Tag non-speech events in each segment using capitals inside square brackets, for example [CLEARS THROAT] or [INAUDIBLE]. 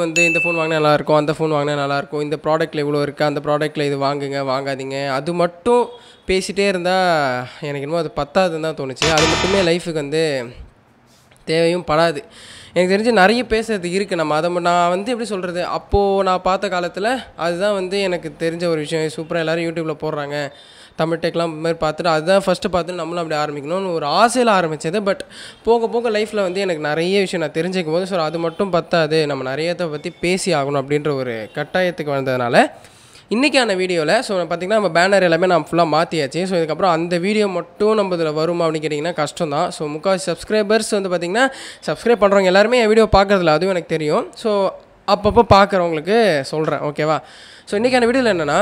வந்து இந்த ஃபோன் வாங்கினா நல்லாயிருக்கும் அந்த ஃபோன் வாங்கினா நல்லாயிருக்கும் இந்த ப்ராடக்ட்டில் இவ்வளோ இருக்குது அந்த ப்ராடக்ட்டில் இது வாங்குங்க வாங்காதீங்க அது மட்டும் பேசிகிட்டே இருந்தால் எனக்கு என்னமோ அது பத்தாதுன்னு தான் தோணுச்சு அது மட்டுமே லைஃபுக்கு வந்து தேவையும் படாது எனக்கு தெரிஞ்சு நிறைய பேசுறது இருக்குது நம்ம அதை நான் வந்து எப்படி சொல்கிறது அப்போது நான் பார்த்த காலத்தில் அதுதான் வந்து எனக்கு தெரிஞ்ச ஒரு விஷயம் சூப்பராக எல்லோரும் யூடியூப்பில் போடுறாங்க தமிழ் டெக்லாம் மாதிரி பார்த்துட்டு அதுதான் ஃபஸ்ட்டு பார்த்துட்டு நம்மளும் அப்படி ஆரம்பிக்கணும்னு ஒரு ஆசையில் ஆரம்பித்தது பட் போக போக லைஃப்பில் வந்து எனக்கு நிறைய விஷயம் நான் தெரிஞ்சுக்கும் போது ஸோ அது மட்டும் பத்தாது நம்ம நிறையத்தை பற்றி பேசி ஆகணும் அப்படின்ற ஒரு கட்டாயத்துக்கு வந்ததுனால இன்றைக்கான வீடியோவில் ஸோ பார்த்திங்கன்னா நம்ம பேனர் எல்லாமே நான் ஃபுல்லாக மாற்றியாச்சு ஸோ இதுக்கப்புறம் அந்த வீடியோ மட்டும் நம்ம இதில் வருமா அப்படின்னு கேட்டிங்கன்னா கஷ்டம் தான் ஸோ முக்கால் சப்ஸ்கிரைபர்ஸ் வந்து பார்த்திங்கன்னா சப்ஸ்கிரைப் பண்ணுறவங்க எல்லாருமே என் வீடியோ பார்க்குறதுல அதுவும் எனக்கு தெரியும் ஸோ அப்பப்போ பார்க்குறவங்களுக்கு சொல்கிறேன் ஓகேவா ஸோ இன்றைக்கான வீடியோவில் என்னென்னா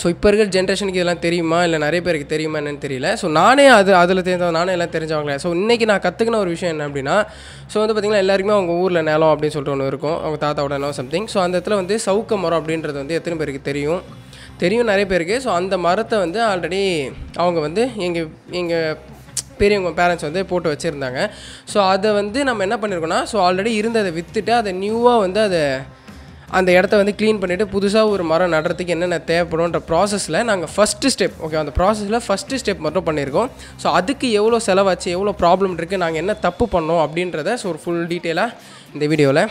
ஸோ இப்போ இருக்கிற ஜென்ரேஷனுக்கு இதெல்லாம் தெரியுமா இல்லை நிறைய பேருக்கு தெரியுமா என்னன்னு தெரியல ஸோ நானே அது அதில் தெரிஞ்ச நானே எல்லாம் தெரிஞ்சவங்களே ஸோ இன்றைக்கி நான் கற்றுக்கின ஒரு விஷயம் என்ன அப்படின்னா ஸோ வந்து பார்த்திங்கன்னா எல்லாருக்குமே அவங்க ஊரில் நிலம் அப்படின்னு சொல்லிட்டு ஒன்று இருக்கும் அவங்க தாத்தாவோட நிலம் சம்திங் ஸோ அந்த இடத்துல வந்து சவுக்க மரம் அப்படின்றது வந்து எத்தனை பேருக்கு தெரியும் தெரியும் நிறைய பேருக்கு ஸோ அந்த மரத்தை வந்து ஆல்ரெடி அவங்க வந்து எங்கள் எங்கள் பெரியவங்க பேரண்ட்ஸ் வந்து போட்டு வச்சுருந்தாங்க ஸோ அதை வந்து நம்ம என்ன பண்ணியிருக்கோன்னா ஸோ ஆல்ரெடி இருந்ததை விற்றுட்டு அதை நியூவாக வந்து அதை அந்த இடத்த வந்து க்ளீன் பண்ணிவிட்டு புதுசாக ஒரு மரம் நடுறதுக்கு என்னென்ன தேவைப்படும்ன்ற ப்ராசஸில் நாங்கள் ஃபஸ்ட்டு ஸ்டெப் ஓகே அந்த ப்ராசஸில் ஃபஸ்ட்டு ஸ்டெப் மட்டும் பண்ணியிருக்கோம் ஸோ அதுக்கு எவ்வளோ செலவாச்சு எவ்வளோ ப்ராப்ளம் இருக்குது நாங்கள் என்ன தப்பு பண்ணோம் அப்படின்றத ஸோ ஒரு ஃபுல் டீட்டெயிலாக இந்த வீடியோவில்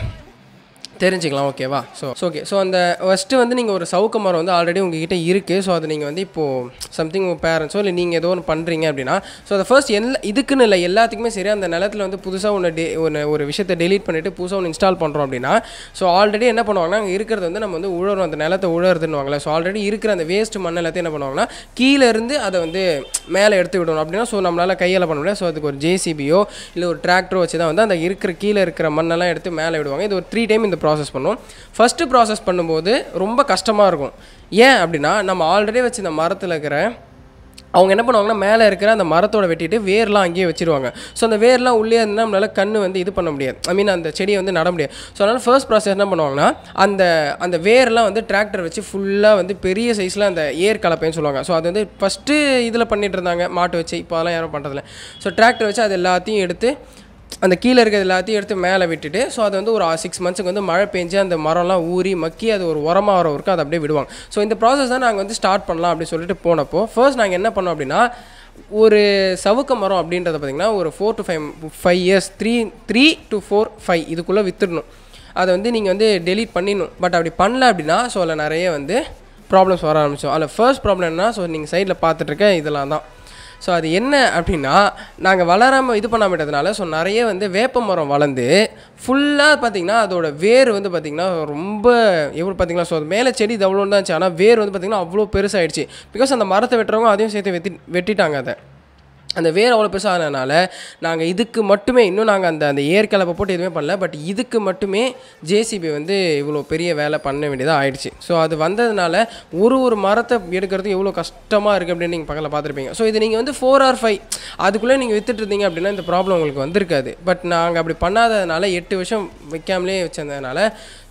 தெரிஞ்சுக்கலாம் ஓகேவா ஸோ ஸோ ஓகே ஸோ அந்த ஃபஸ்ட்டு வந்து நீங்கள் ஒரு சவுக்கு மரம் வந்து ஆல்ரெடி உங்ககிட்ட இருக்குது ஸோ அதை நீங்கள் வந்து இப்போது சம்திங் உங்கள் பேரண்ட்ஸோ இல்லை நீங்கள் ஏதோ ஒன்று பண்ணுறீங்க அப்படின்னா ஸோ அதை ஃபர்ஸ்ட் எல்லா இதுக்குன்னு இல்லை எல்லாத்துக்குமே சரி அந்த நிலத்தில் வந்து புதுசாக ஒன்று டே ஒன்று ஒரு விஷயத்தை டெலீட் பண்ணிவிட்டு புதுசாக ஒன்று இன்ஸ்டால் பண்ணுறோம் அப்படின்னா ஸோ ஆல்ரெடி என்ன பண்ணுவாங்கன்னா அங்கே இருக்கிறது வந்து நம்ம வந்து உழறோம் அந்த நிலத்தை உழறதுன்னு ஸோ ஆல்ரெடி இருக்கிற அந்த வேஸ்ட் மண் எல்லாத்தையும் என்ன பண்ணுவாங்கன்னா கீழே இருந்து அதை வந்து மேலே எடுத்து விடணும் அப்படின்னா ஸோ நம்மளால் கையால் பண்ண முடியாது ஸோ அதுக்கு ஒரு ஜேசிபியோ இல்லை ஒரு டிராக்டரோ வச்சு தான் வந்து அந்த இருக்கிற கீழே இருக்கிற மண்ணெல்லாம் எடுத்து மேலே விடுவாங்க இது ஒரு த்ரீ டைம் இந்த ப்ராசஸ் ப்ராசஸ் பண்ணுவோம் ஃபஸ்ட்டு ப்ராசஸ் பண்ணும்போது ரொம்ப கஷ்டமாக இருக்கும் ஏன் அப்படின்னா நம்ம ஆல்ரெடி வச்சு இந்த மரத்தில் இருக்கிற அவங்க என்ன பண்ணுவாங்கன்னா மேலே இருக்கிற அந்த மரத்தோட வெட்டிட்டு வேர்லாம் அங்கேயே வச்சிருவாங்க ஸோ அந்த வேர்லாம் உள்ளே இருந்தால் நம்மளால் கண் வந்து இது பண்ண முடியாது ஐ மீன் அந்த செடியை வந்து நட முடியாது ஸோ அதனால் ஃபர்ஸ்ட் ப்ராசஸ் என்ன பண்ணுவாங்கன்னா அந்த அந்த வேர்லாம் வந்து டிராக்டர் வச்சு ஃபுல்லாக வந்து பெரிய சைஸில் அந்த ஏர் கலப்பைன்னு சொல்லுவாங்க ஸோ அது வந்து ஃபஸ்ட்டு இதில் பண்ணிகிட்டு இருந்தாங்க மாட்டு வச்சு இப்போ அதெல்லாம் யாரும் பண்ணுறதில்ல ஸோ டிராக்டர் வச்சு அது எல்லாத்தையும் எடுத்து அந்த கீழே இருக்கிறது எல்லாத்தையும் எடுத்து மேலே விட்டுட்டு ஸோ அது வந்து ஒரு சிக்ஸ் மந்த்ஸுக்கு வந்து மழை பெஞ்சு அந்த மரம்லாம் ஊறி மக்கி அது ஒரு உரமாக வர வரைக்கும் அதை அப்படியே விடுவாங்க ஸோ இந்த ப்ராசஸ் தான் நாங்கள் வந்து ஸ்டார்ட் பண்ணலாம் அப்படின்னு சொல்லிட்டு போனப்போ ஃபர்ஸ்ட் நாங்கள் என்ன பண்ணோம் அப்படின்னா ஒரு சவுக்க மரம் அப்படின்றத பார்த்திங்கன்னா ஒரு four to five five years three three to four five இதுக்குள்ளே வித்துடணும் அதை வந்து நீங்கள் வந்து டெலீட் பண்ணிடணும் பட் அப்படி பண்ணல அப்படின்னா ஸோ அதில் நிறைய வந்து ப்ராப்ளம்ஸ் வர ஆரம்பிச்சோம் அதில் ஃபர்ஸ்ட் ப்ராப்ளம் என்னன்னா ஸோ நீங்கள் சைடில் பார்த்துட்ருக்க இதெல்லாம் தான் ஸோ அது என்ன அப்படின்னா நாங்கள் வளராமல் இது பண்ண மாட்டதுனால ஸோ நிறைய வந்து வேப்ப மரம் வளர்ந்து ஃபுல்லாக பார்த்திங்கன்னா அதோட வேர் வந்து பார்த்திங்கன்னா ரொம்ப எவ்வளோ பார்த்திங்கன்னா ஸோ அது மேலே செடி இது தான் இருந்துச்சு ஆனால் வேர் வந்து பார்த்திங்கன்னா அவ்வளோ பெருசாகிடுச்சு பிகாஸ் அந்த மரத்தை வெட்டுறவங்க அதையும் சேர்த்து வெட்டி வெட்டிட்டாங்க அதை அந்த வேர் அவ்வளோ ஆனதுனால நாங்கள் இதுக்கு மட்டுமே இன்னும் நாங்கள் அந்த அந்த ஏர் கலப்பை போட்டு எதுவுமே பண்ணல பட் இதுக்கு மட்டுமே ஜேசிபி வந்து இவ்வளோ பெரிய வேலை பண்ண வேண்டியதாக ஆயிடுச்சு ஸோ அது வந்ததுனால ஒரு ஒரு மரத்தை எடுக்கிறது எவ்வளோ கஷ்டமாக இருக்குது அப்படின்னு நீங்கள் பக்கத்தில் பார்த்துருப்பீங்க ஸோ இது நீங்கள் வந்து ஃபோர் ஆர் ஃபைவ் அதுக்குள்ளே நீங்கள் வித்துட்டு அப்படின்னா இந்த ப்ராப்ளம் உங்களுக்கு வந்திருக்காது பட் நாங்கள் அப்படி பண்ணாததுனால எட்டு வருஷம் வைக்காமலே வச்சிருந்ததுனால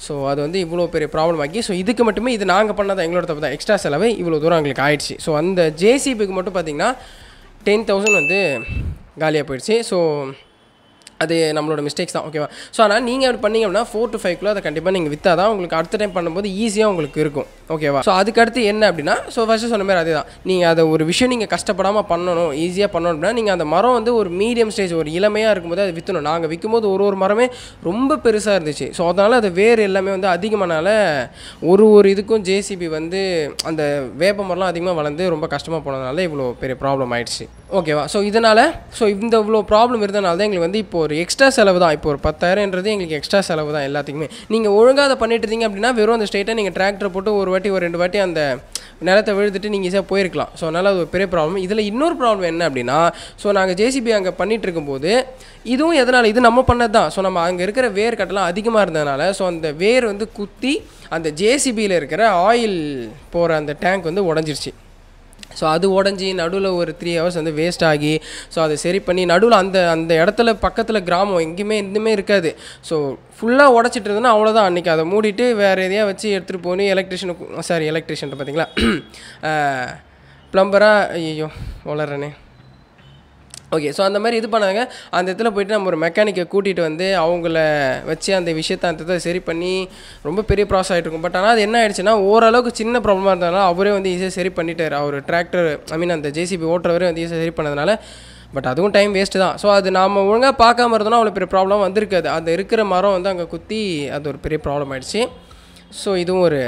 ஸோ அது வந்து இவ்வளோ பெரிய ப்ராப்ளம் ஆகி ஸோ இதுக்கு மட்டுமே இது நாங்கள் பண்ணாத எங்களோட தப்பு தான் எக்ஸ்ட்ரா செலவு இவ்வளோ தூரம் எங்களுக்கு ஆயிடுச்சு ஸோ அந்த ஜேசிபிக்கு மட்டும் பார்த்தீங்கன்னா டென் தௌசண்ட் வந்து காலியாக போயிடுச்சு ஸோ அது நம்மளோட மிஸ்டேக்ஸ் தான் ஓகேவா ஸோ ஆனால் நீங்கள் அப்படி பண்ணிங்க அப்படின்னா ஃபோர் டு ஃபைவ்க்குள்ளே அதை கண்டிப்பாக நீங்கள் விற்றா தான் உங்களுக்கு அடுத்த டைம் பண்ணும்போது ஈஸியாக உங்களுக்கு இருக்கும் ஓகேவா ஸோ அதுக்கடுத்து என்ன அப்படின்னா ஸோ ஃபஸ்ட்டு சொன்ன மாதிரி அதே தான் நீங்கள் அதை ஒரு விஷயம் நீங்கள் கஷ்டப்படாமல் பண்ணணும் ஈஸியாக பண்ணணும் அப்படின்னா நீங்கள் அந்த மரம் வந்து ஒரு மீடியம் ஸ்டேஜ் ஒரு இளமையாக இருக்கும்போது அதை விற்றுணும் நாங்கள் விற்கும்போது ஒரு ஒரு மரமே ரொம்ப பெருசாக இருந்துச்சு ஸோ அதனால் அது வேர் எல்லாமே வந்து அதிகமானால ஒரு ஒரு இதுக்கும் ஜேசிபி வந்து அந்த வேப்ப மரம்லாம் அதிகமாக வளர்ந்து ரொம்ப கஷ்டமாக போனதுனால இவ்வளோ பெரிய ப்ராப்ளம் ஆயிடுச்சு ஓகேவா ஸோ இதனால் ஸோ இந்த இவ்வளோ ப்ராப்ளம் இருந்தனால தான் எங்களுக்கு வந்து இப்போ ஒரு எக்ஸ்ட்ரா செலவு தான் இப்போ ஒரு பத்தாயிரம்ன்றது எங்களுக்கு எக்ஸ்ட்ரா செலவு தான் எல்லாத்துக்குமே நீங்கள் ஒழுங்காக அதை பண்ணிட்டு இருந்தீங்க அப்படின்னா வெறும் அந்த ஸ்டேட்டை நீங்கள் டிராக்டர் போட்டு ஒரு வாட்டி ஒரு ரெண்டு வாட்டி அந்த நிலத்தை விழுந்துட்டு நீங்கள் ஈஸியாக போயிருக்கலாம் ஸோ அதனால் அது ஒரு பெரிய ப்ராப்ளம் இதில் இன்னொரு ப்ராப்ளம் என்ன அப்படின்னா ஸோ நாங்கள் ஜேசிபி அங்கே பண்ணிகிட்டு இருக்கும்போது இதுவும் எதனால் இது நம்ம பண்ணது தான் ஸோ நம்ம அங்கே இருக்கிற வேர் கட்டெல்லாம் அதிகமாக இருந்ததுனால ஸோ அந்த வேர் வந்து குத்தி அந்த ஜேசிபியில் இருக்கிற ஆயில் போகிற அந்த டேங்க் வந்து உடஞ்சிருச்சு ஸோ அது உடஞ்சி நடுவில் ஒரு த்ரீ ஹவர்ஸ் வந்து வேஸ்ட் ஆகி ஸோ அதை சரி பண்ணி நடுவில் அந்த அந்த இடத்துல பக்கத்தில் கிராமம் எங்கேயுமே எதுவுமே இருக்காது ஸோ ஃபுல்லாக உடச்சிட்டு இருந்ததுன்னா அவ்வளோதான் அன்றைக்கி அதை மூடிட்டு வேறு எதையாக வச்சு எடுத்துகிட்டு போகணும் எலக்ட்ரிஷியனுக்கு சாரி எலக்ட்ரிஷியன்ட்ட பார்த்தீங்களா ப்ளம்பராக [CLEARS THROAT] ஐயோ வளரனே ஓகே ஸோ அந்த மாதிரி இது பண்ணாங்க அந்த இடத்துல போயிட்டு நம்ம ஒரு மெக்கானிக்கை கூட்டிகிட்டு வந்து அவங்கள வச்சு அந்த விஷயத்தை அந்த இதை சரி பண்ணி ரொம்ப பெரிய ப்ராசஸ் ஆகிட்டு இருக்கும் பட் ஆனால் அது என்ன ஆயிடுச்சுன்னா ஓரளவுக்கு சின்ன ப்ராப்ளமாக இருந்ததுனால அவரே வந்து ஈஸியாக சரி பண்ணிட்டார் அவர் டிராக்டர் ஐ மீன் அந்த ஜேசிபி ஓட்டுறவரே வந்து ஈஸியாக சரி பண்ணதுனால பட் அதுவும் டைம் வேஸ்ட்டு தான் ஸோ அது நாம் ஒழுங்காக பார்க்காம இருந்தோம்னா அவ்வளோ பெரிய ப்ராப்ளம் வந்திருக்காது அது இருக்கிற மரம் வந்து அங்கே குத்தி அது ஒரு பெரிய ப்ராப்ளம் ஆகிடுச்சு ஸோ இதுவும் ஒரு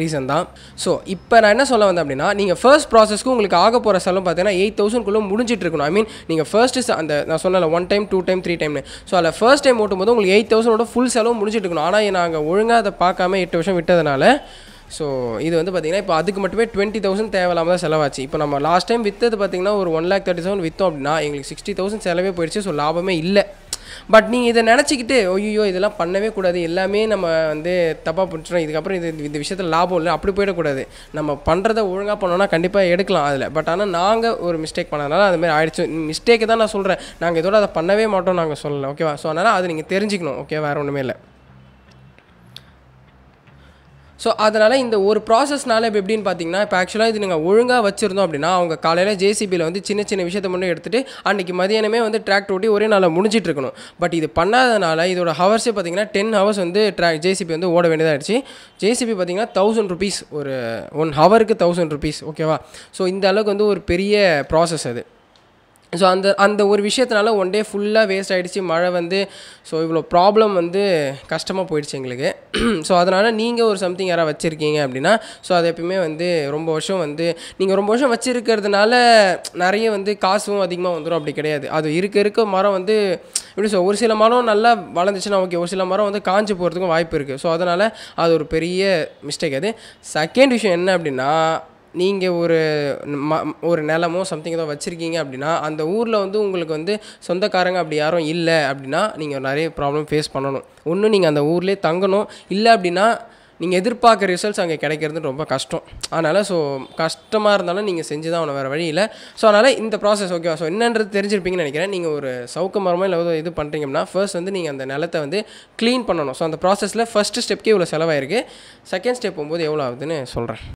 ரீசன் தான் ஸோ இப்போ நான் என்ன சொல்ல வந்தேன் அப்படின்னா நீங்கள் ஃபர்ஸ்ட் ப்ராசஸ்க்கு உங்களுக்கு ஆக போகிற செலவு பார்த்தீங்கன்னா எயிட் தௌசண்ட்குள்ளே முடிஞ்சிட்டு இருக்கணும் ஐ மீன் நீங்கள் ஃபர்ஸ்ட்டு அந்த நான் சொன்னல one time two time three டைம்னு ஸோ அதில் ஃபர்ஸ்ட் டைம் ஓட்டும்போது உங்களுக்கு எயிட் தௌசண்டோட ஃபுல் செலவு முடிஞ்சிட்டு இருக்கணும் ஆனால் நாங்கள் ஒழுங்காக அதை பார்க்காம எட்டு வருஷம் விட்டதுனால ஸோ இது வந்து பார்த்தீங்கன்னா இப்போ அதுக்கு மட்டுமே டுவெண்ட்டி தௌசண்ட் தேவையில்லாமல் தான் செலவாச்சு இப்போ நம்ம லாஸ்ட் டைம் விற்றது பார்த்திங்கன்னா ஒரு ஒன் லேக் தேர்ட்டி தௌசண்ட் விற்றோம் அப்படின்னா எங்களுக்கு சிக்ஸ்டி தௌசண்ட் செலவே போயிடுச்சு ஸோ லாபமே இல்லை பட் நீங்கள் இதை நினச்சிக்கிட்டு ஓய்யோ இதெல்லாம் பண்ணவே கூடாது எல்லாமே நம்ம வந்து தப்பாக பண்ணுறோம் இதுக்கப்புறம் இது இந்த விஷயத்தில் லாபம் இல்லை அப்படி போயிடக்கூடாது நம்ம பண்ணுறதை ஒழுங்காக பண்ணோன்னா கண்டிப்பாக எடுக்கலாம் அதில் பட் ஆனால் நாங்கள் ஒரு மிஸ்டேக் பண்ணதுனால அதுமாதிரி ஆயிடுச்சு மிஸ்டேக்கு தான் நான் சொல்கிறேன் நாங்கள் இதோட அதை பண்ணவே மாட்டோம் நாங்கள் சொல்லலை ஓகேவா ஸோ அதனால் அது நீங்கள் தெரிஞ்சுக்கணும் ஓகே வேறு ஒன்றுமே இல்லை ஸோ அதனால் இந்த ஒரு ப்ராசஸ்னால இப்போ எப்படின்னு பார்த்தீங்கன்னா இப்போ ஆக்சுவலாக இது நீங்கள் ஒழுங்காக வச்சுருந்தோம் அப்படின்னா அவங்க காலையில் ஜேசிபியில் வந்து சின்ன சின்ன விஷயத்தை மட்டும் எடுத்துகிட்டு அன்றைக்கி மதியானமே வந்து டிராக்டர் ஓட்டி ஒரே நாளில் முடிஞ்சிட்டு இருக்கணும் பட் இது பண்ணாதனால இதோட ஹவர்ஸே பார்த்தீங்கன்னா டென் ஹவர்ஸ் வந்து ட்ரா ஜேசிபி வந்து ஓட வேண்டியதாக ஆயிடுச்சு ஜேசிபி பார்த்தீங்கன்னா தௌசண்ட் ருபீஸ் ஒரு ஒன் ஹவருக்கு தௌசண்ட் ருபீஸ் ஓகேவா ஸோ இந்த அளவுக்கு வந்து ஒரு பெரிய ப்ராசஸ் அது ஸோ அந்த அந்த ஒரு விஷயத்தினால ஒன் டே ஃபுல்லாக வேஸ்ட் ஆகிடுச்சு மழை வந்து ஸோ இவ்வளோ ப்ராப்ளம் வந்து கஷ்டமாக போயிடுச்சு எங்களுக்கு ஸோ [CLEARS THROAT] அதனால் நீங்கள் ஒரு சம்திங் யாராவது வச்சுருக்கீங்க அப்படின்னா ஸோ அது எப்பயுமே வந்து ரொம்ப வருஷம் வந்து நீங்கள் ரொம்ப வருஷம் வச்சுருக்கிறதுனால நிறைய வந்து காசும் அதிகமாக வந்துடும் அப்படி கிடையாது அது இருக்க இருக்க மரம் வந்து எப்படி ஸோ ஒரு சில மரம் நல்லா வளர்ந்துச்சுன்னா ஓகே ஒரு சில மரம் வந்து காஞ்சி போகிறதுக்கும் வாய்ப்பு இருக்குது ஸோ அதனால் அது ஒரு பெரிய மிஸ்டேக் அது செகண்ட் விஷயம் என்ன அப்படின்னா நீங்கள் ஒரு ம ஒரு நிலமோ சம்திங் ஏதோ வச்சுருக்கீங்க அப்படின்னா அந்த ஊரில் வந்து உங்களுக்கு வந்து சொந்தக்காரங்க அப்படி யாரும் இல்லை அப்படின்னா நீங்கள் நிறைய ப்ராப்ளம் ஃபேஸ் பண்ணணும் ஒன்று நீங்கள் அந்த ஊர்லேயே தங்கணும் இல்லை அப்படின்னா நீங்கள் எதிர்பார்க்குற ரிசல்ட்ஸ் அங்கே கிடைக்கிறது ரொம்ப கஷ்டம் அதனால் ஸோ கஷ்டமாக இருந்தாலும் நீங்கள் செஞ்சு தான் அவனை வேறு வழியில் ஸோ அதனால் இந்த ப்ராசஸ் ஓகேவா ஸோ என்னன்றது தெரிஞ்சிருப்பீங்கன்னு நினைக்கிறேன் நீங்கள் ஒரு சவுக்கு மரமோ இல்லை ஏதோ இது பண்ணுறீங்கன்னா ஃபர்ஸ்ட் வந்து நீங்கள் அந்த நிலத்தை வந்து க்ளீன் பண்ணணும் ஸோ அந்த ப்ராசஸில் ஃபஸ்ட்டு ஸ்டெப்க்கே இவ்வளோ செலவாயிருக்கு செகண்ட் ஸ்டெப் போகும்போது எவ்வளோ ஆகுதுன்னு சொல்கிறேன்